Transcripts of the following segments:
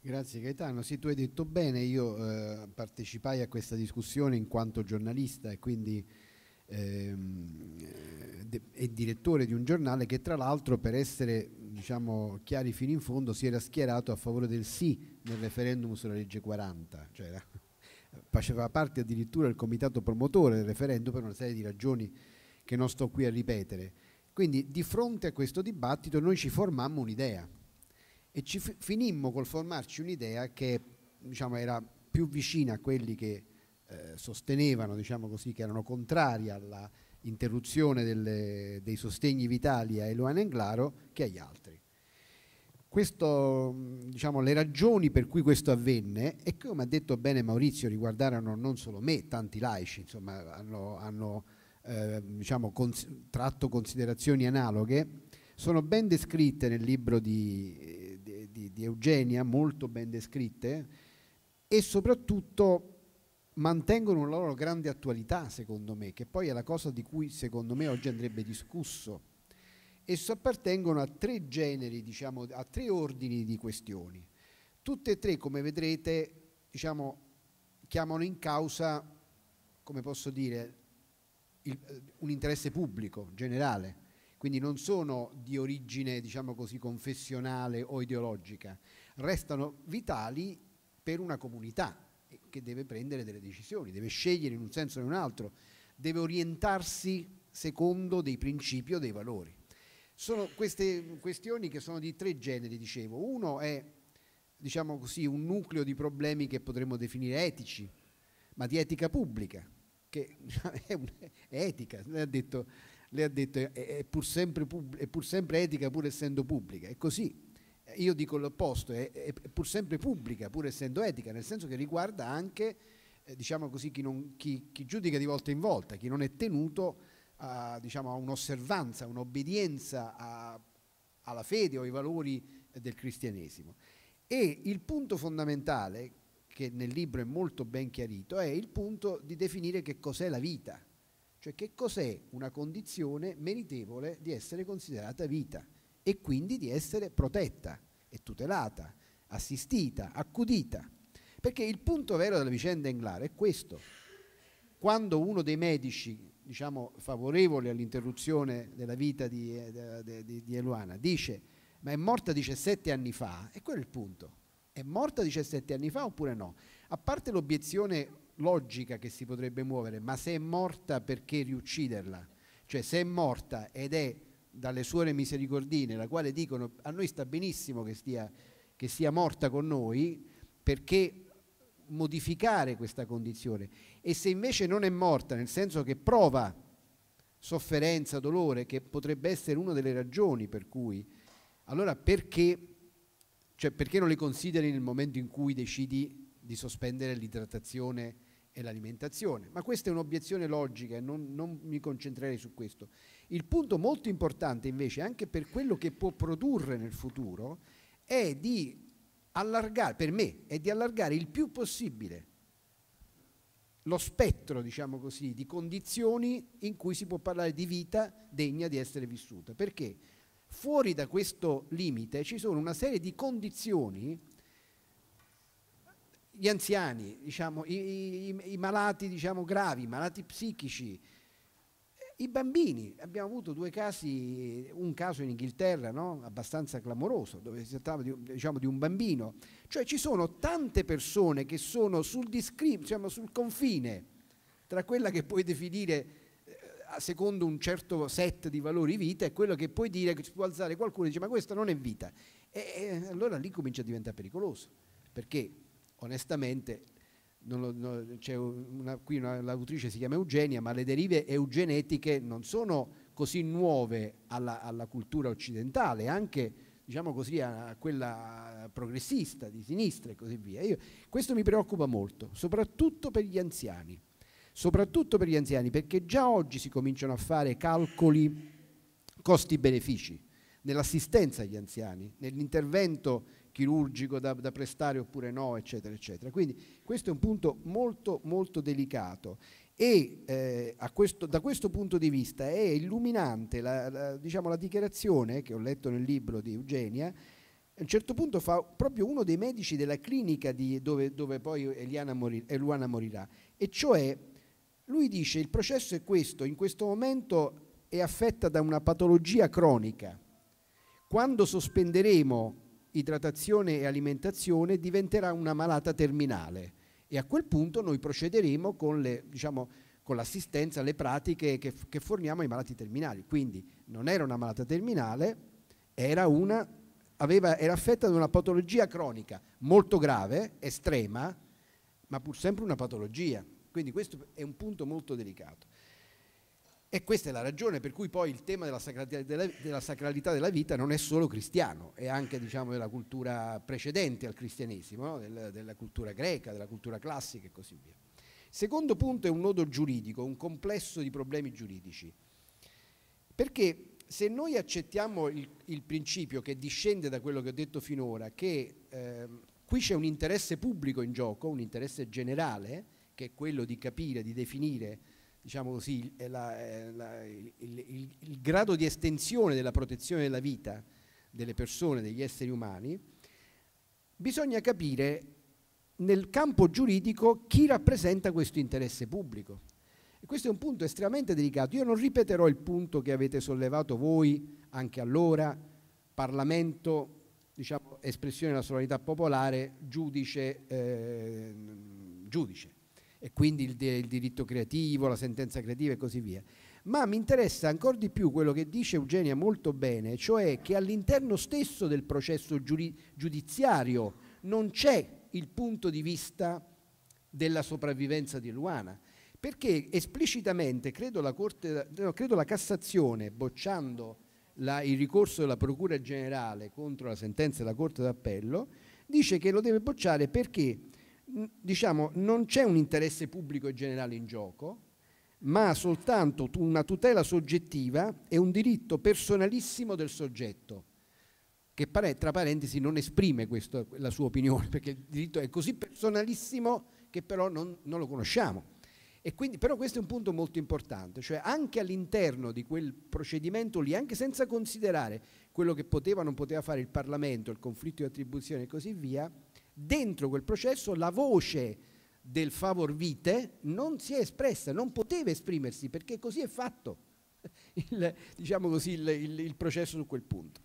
Grazie Gaetano, sì tu hai detto bene, io eh, partecipai a questa discussione in quanto giornalista e quindi ehm, è eh, direttore di un giornale che tra l'altro per essere diciamo, chiari fino in fondo si era schierato a favore del sì nel referendum sulla legge 40, cioè era, faceva parte addirittura del comitato promotore del referendum per una serie di ragioni che non sto qui a ripetere. Quindi di fronte a questo dibattito noi ci formammo un'idea, e ci finimmo col formarci un'idea che diciamo, era più vicina a quelli che eh, sostenevano, diciamo così, che erano contrari all'interruzione dei sostegni vitali a Eluana Englaro che agli altri. Questo, diciamo, le ragioni per cui questo avvenne e come ha detto bene Maurizio riguardarono non solo me, tanti laici insomma, hanno, hanno eh, diciamo, cons tratto considerazioni analoghe, sono ben descritte nel libro di di Eugenia, molto ben descritte, e soprattutto mantengono la loro grande attualità, secondo me, che poi è la cosa di cui secondo me oggi andrebbe discusso. Esso appartengono a tre generi, diciamo, a tre ordini di questioni. Tutte e tre, come vedrete, diciamo, chiamano in causa, come posso dire, il, eh, un interesse pubblico generale quindi non sono di origine, diciamo così, confessionale o ideologica, restano vitali per una comunità eh, che deve prendere delle decisioni, deve scegliere in un senso o in un altro, deve orientarsi secondo dei principi o dei valori. Sono queste questioni che sono di tre generi, dicevo. Uno è, diciamo così, un nucleo di problemi che potremmo definire etici, ma di etica pubblica, che è, un, è etica, ha detto lei ha detto è, è, pur è, pur sempre etica pur essendo pubblica, è così. Eh, io dico l'opposto, è, è pur sempre pubblica pur essendo etica, nel senso che riguarda anche eh, diciamo così, chi, non, chi, chi, giudica di volta in volta, chi non è tenuto a, diciamo, a un'osservanza, un'obbedienza a, alla fede o ai valori del cristianesimo. E il punto fondamentale, che nel libro è molto ben chiarito, è il punto di definire che cos'è la vita cioè che cos'è una condizione meritevole di essere considerata vita e quindi di essere protetta e tutelata, assistita, accudita. Perché il punto vero della vicenda Englaro è questo. Quando uno dei medici, diciamo, favorevoli all'interruzione della vita di, eh, di, di Eluana, dice ma è morta 17 anni fa, e quello è il punto. È morta 17 anni fa oppure no? A parte l'obiezione logica che si potrebbe muovere, ma se è morta perché riucciderla? Cioè se è morta ed è dalle suore misericordine, la quale dicono a noi sta benissimo che stia, che sia morta con noi, perché modificare questa condizione? E se invece non è morta, nel senso che prova sofferenza, dolore, che potrebbe essere una delle ragioni per cui, allora perché, cioè perché non le consideri nel momento in cui decidi di sospendere l'idratazione? e l'alimentazione. Ma questa è un'obiezione logica e non, non mi concentrerei su questo. Il punto molto importante invece, anche per quello che può produrre nel futuro, è di allargare, per me, è di allargare il più possibile lo spettro, diciamo così, di condizioni in cui si può parlare di vita degna di essere vissuta. Perché fuori da questo limite ci sono una serie di condizioni gli anziani, diciamo, i, i, i, malati diciamo, gravi, i malati psichici, i bambini. Abbiamo avuto due casi, un caso in Inghilterra no? abbastanza clamoroso, dove si trattava di, diciamo, di, un bambino. Cioè ci sono tante persone che sono sul, diciamo, sul confine tra quella che puoi definire eh, secondo un certo set di valori vita e quello che puoi dire che si può alzare qualcuno e dire ma questa non è vita. E, e allora lì comincia a diventare pericoloso, perché onestamente non, una, qui una, l'autrice si chiama Eugenia, ma le derive eugenetiche non sono così nuove alla, alla cultura occidentale, anche diciamo così, a, a quella progressista di sinistra e così via. Io, questo mi preoccupa molto, soprattutto per gli anziani, soprattutto per gli anziani, perché già oggi si cominciano a fare calcoli costi-benefici nell'assistenza agli anziani, nell'intervento chirurgico da, da, prestare oppure no, eccetera, eccetera. Quindi questo è un punto molto, molto delicato e eh, questo, da questo punto di vista è illuminante la, la, diciamo, la dichiarazione che ho letto nel libro di Eugenia, a un certo punto fa proprio uno dei medici della clinica di, dove, dove, poi Eliana morir, Eluana eh, morirà, e cioè lui dice il processo è questo, in questo momento è affetta da una patologia cronica, quando sospenderemo idratazione e alimentazione diventerà una malata terminale e a quel punto noi procederemo con le, diciamo, con l'assistenza, le pratiche che, che, forniamo ai malati terminali. Quindi non era una malata terminale, era, una, aveva, era affetta da una patologia cronica molto grave, estrema, ma pur sempre una patologia. Quindi questo è un punto molto delicato. E questa è la ragione per cui poi il tema della sacralità della, della, sacralità della vita non è solo cristiano, è anche diciamo, della cultura precedente al cristianesimo, no? Del, della cultura greca, della cultura classica e così via. Secondo punto è un nodo giuridico, un complesso di problemi giuridici. Perché se noi accettiamo il, il principio che discende da quello che ho detto finora, che eh, qui c'è un interesse pubblico in gioco, un interesse generale, che è quello di capire, di definire diciamo così, la, la, il, il, il, grado di estensione della protezione della vita delle persone, degli esseri umani, bisogna capire nel campo giuridico chi rappresenta questo interesse pubblico. E questo è un punto estremamente delicato. Io non ripeterò il punto che avete sollevato voi anche allora, Parlamento, diciamo, espressione della sovranità popolare, giudice, eh, giudice e quindi il, il, diritto creativo, la sentenza creativa e così via. Ma mi interessa ancora di più quello che dice Eugenia molto bene, cioè che all'interno stesso del processo giuri, giudiziario non c'è il punto di vista della sopravvivenza di Luana, perché esplicitamente credo la, Corte, no, credo la Cassazione, bocciando la, il ricorso della Procura Generale contro la sentenza della Corte d'Appello, dice che lo deve bocciare perché diciamo, non c'è un interesse pubblico e generale in gioco, ma soltanto una tutela soggettiva e un diritto personalissimo del soggetto, che tra parentesi non esprime questo, la sua opinione, perché il diritto è così personalissimo che però non, non lo conosciamo. Quindi, però questo è un punto molto importante, cioè anche all'interno di quel procedimento lì, anche senza considerare quello che poteva o non poteva fare il Parlamento, il conflitto di attribuzione e così via, dentro quel processo la voce del favorvite non si è espressa, non poteva esprimersi perché così è fatto il, diciamo così, il, il, il processo su quel punto.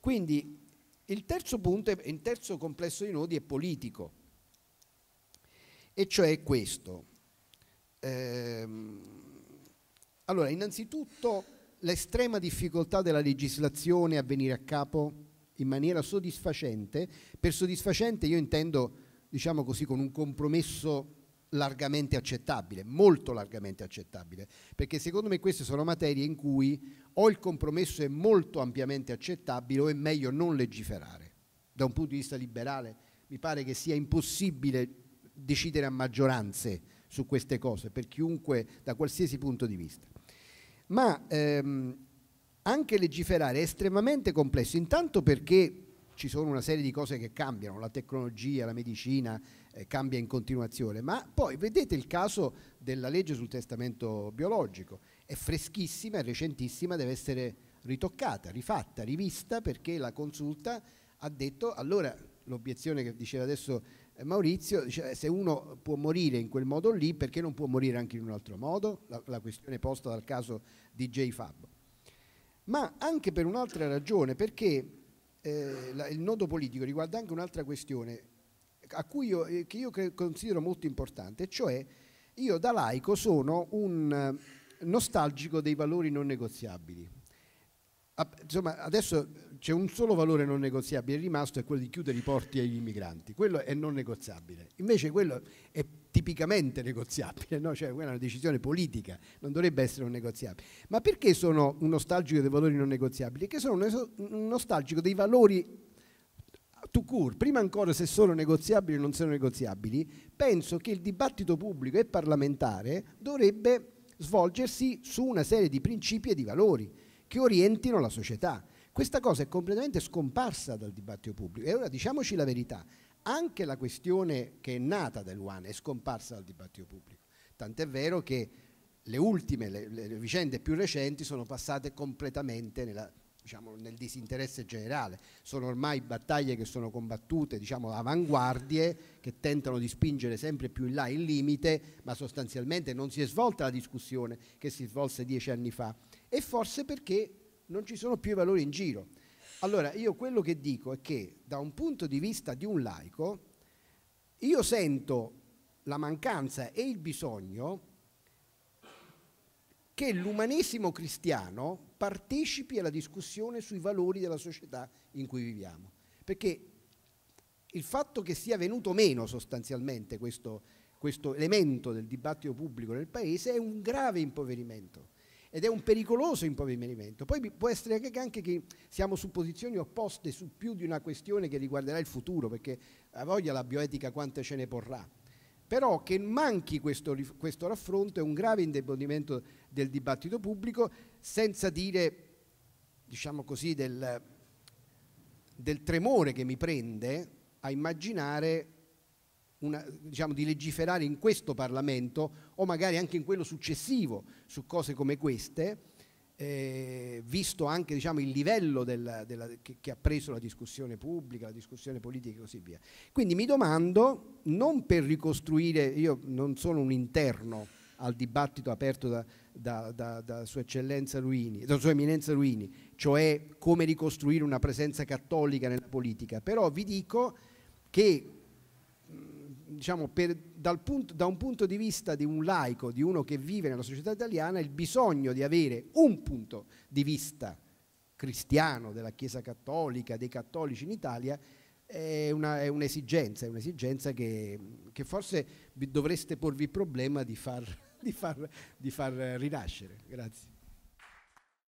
Quindi il terzo punto, il terzo complesso di nodi è politico, e cioè questo. Ehm, allora, innanzitutto l'estrema difficoltà della legislazione a venire a capo in maniera soddisfacente. Per soddisfacente io intendo, diciamo così, con un compromesso largamente accettabile, molto largamente accettabile, perché secondo me queste sono materie in cui o il compromesso è molto ampiamente accettabile o è meglio non legiferare. Da un punto di vista liberale mi pare che sia impossibile decidere a maggioranze su queste cose, per chiunque, da qualsiasi punto di vista. Ma ehm, anche legiferare è estremamente complesso, intanto perché ci sono una serie di cose che cambiano, la tecnologia, la medicina eh, cambia in continuazione, ma poi vedete il caso della legge sul testamento biologico, è freschissima, è recentissima, deve essere ritoccata, rifatta, rivista perché la consulta ha detto allora l'obiezione che diceva adesso eh, Maurizio, dice, eh, se uno può morire in quel modo lì, perché non può morire anche in un altro modo? La, la questione posta dal caso di J. Fab ma anche per un'altra ragione, perché eh, la, il nodo politico riguarda anche un'altra questione io, eh, che io considero molto importante, cioè io da laico sono un nostalgico dei valori non negoziabili insomma, adesso c'è un solo valore non negoziabile rimasto, è quello di chiudere i porti agli immigranti, quello è non negoziabile, invece quello è tipicamente negoziabile, no? cioè quella è una decisione politica, non dovrebbe essere un negoziabile. Ma perché sono un nostalgico dei valori non negoziabili? Perché sono un nostalgico dei valori to cure, prima ancora se sono negoziabili o non sono negoziabili, penso che il dibattito pubblico e parlamentare dovrebbe svolgersi su una serie di principi e di valori che orientino la società. Questa cosa è completamente scomparsa dal dibattito pubblico. E ora diciamoci la verità, anche la questione che è nata del One è scomparsa dal dibattito pubblico. Tant'è vero che le ultime, le, le vicende più recenti sono passate completamente nella diciamo, nel disinteresse generale. Sono ormai battaglie che sono combattute, diciamo, avanguardie che tentano di spingere sempre più in là il limite, ma sostanzialmente non si è svolta la discussione che si svolse dieci anni fa. E forse perché non ci sono più i valori in giro. Allora, io quello che dico è che da un punto di vista di un laico, io sento la mancanza e il bisogno che l'umanesimo cristiano partecipi alla discussione sui valori della società in cui viviamo. Perché il fatto che sia venuto meno sostanzialmente questo, questo elemento del dibattito pubblico nel Paese è un grave impoverimento ed è un pericoloso impoverimento. Poi può essere anche che siamo su posizioni opposte su più di una questione che riguarderà il futuro, perché a voglia la bioetica quante ce ne porrà però che manchi questo, questo raffronto è un grave indebolimento del dibattito pubblico, senza dire, diciamo così, del, del tremore che mi prende a immaginare una, diciamo, di legiferare in questo Parlamento o magari anche in quello successivo su cose come queste, eh, visto anche diciamo, il livello della, della, che, che, ha preso la discussione pubblica, la discussione politica e così via. Quindi mi domando, non per ricostruire, io non sono un interno al dibattito aperto da, da, da, da Sua Eccellenza Ruini, da Sua Eminenza Ruini, cioè come ricostruire una presenza cattolica nella politica, però vi dico che diciamo, per, punto, da un punto di vista di un laico, di uno che vive nella società italiana, il bisogno di avere un punto di vista cristiano della Chiesa Cattolica, dei cattolici in Italia, è, una, è un'esigenza, è un'esigenza che, che, forse dovreste porvi il problema di far, di far, di far rinascere. Grazie.